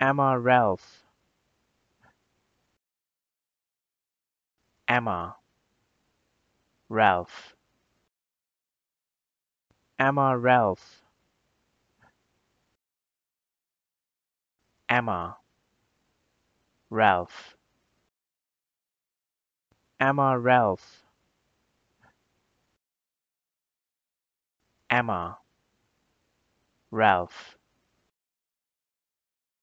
Emma Ralph. Emma Ralph. Emma Ralph. Emma Ralph. Emma Ralph. Emma Ralph.